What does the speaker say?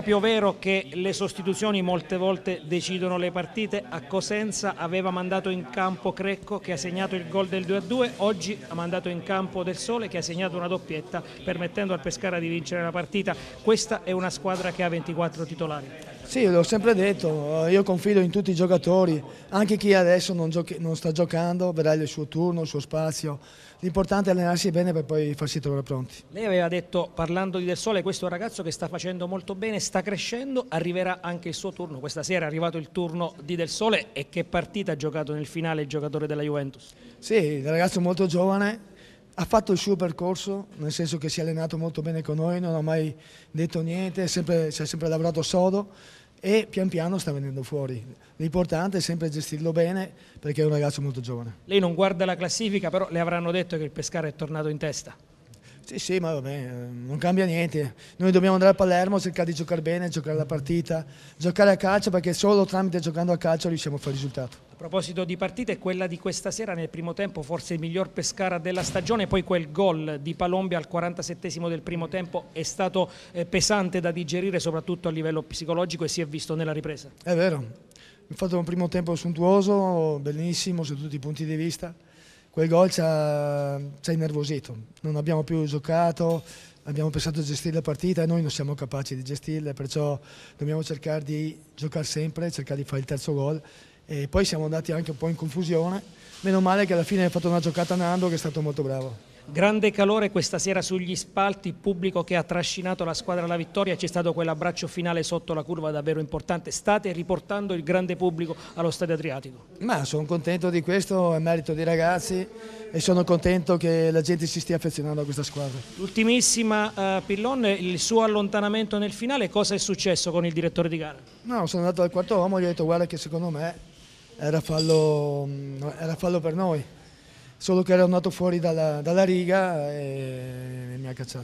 proprio vero che le sostituzioni molte volte decidono le partite. A Cosenza aveva mandato in campo Crecco che ha segnato il gol del 2-2, oggi ha mandato in campo Del Sole che ha segnato una doppietta permettendo al Pescara di vincere la partita. Questa è una squadra che ha 24 titolari. Sì, l'ho sempre detto, io confido in tutti i giocatori, anche chi adesso non, non sta giocando verrà il suo turno, il suo spazio. L'importante è allenarsi bene per poi farsi trovare pronti. Lei aveva detto, parlando di Del Sole, questo è un ragazzo che sta facendo molto bene, sta crescendo, arriverà anche il suo turno. Questa sera è arrivato il turno di Del Sole e che partita ha giocato nel finale il giocatore della Juventus? Sì, il ragazzo molto giovane, ha fatto il suo percorso, nel senso che si è allenato molto bene con noi, non ha mai detto niente, sempre, ci ha sempre lavorato sodo e pian piano sta venendo fuori. L'importante è sempre gestirlo bene perché è un ragazzo molto giovane. Lei non guarda la classifica, però le avranno detto che il Pescara è tornato in testa. Sì, sì, ma vabbè, eh, non cambia niente. Noi dobbiamo andare a Palermo, cercare di giocare bene, giocare la partita, giocare a calcio perché solo tramite giocando a calcio riusciamo a fare risultato. A proposito di partita è quella di questa sera nel primo tempo, forse il miglior Pescara della stagione, poi quel gol di Palombia al 47 del primo tempo è stato eh, pesante da digerire soprattutto a livello psicologico e si è visto nella ripresa. È vero, infatti un primo tempo suntuoso, bellissimo su tutti i punti di vista, quel gol ci ha, ci ha innervosito, non abbiamo più giocato, abbiamo pensato a gestire la partita e noi non siamo capaci di gestirla, perciò dobbiamo cercare di giocare sempre, cercare di fare il terzo gol e poi siamo andati anche un po' in confusione. Meno male che alla fine ha fatto una giocata Nando che è stato molto bravo. Grande calore questa sera sugli spalti, pubblico che ha trascinato la squadra alla vittoria, c'è stato quell'abbraccio finale sotto la curva davvero importante, state riportando il grande pubblico allo Stadio Adriatico. Ma sono contento di questo, è merito dei ragazzi e sono contento che la gente si stia affezionando a questa squadra. L'ultimissima uh, Pillon, il suo allontanamento nel finale, cosa è successo con il direttore di gara? No, sono andato al quarto uomo e gli ho detto guarda che secondo me era fallo, era fallo per noi, solo che ero andato fuori dalla, dalla riga e mi ha cacciato.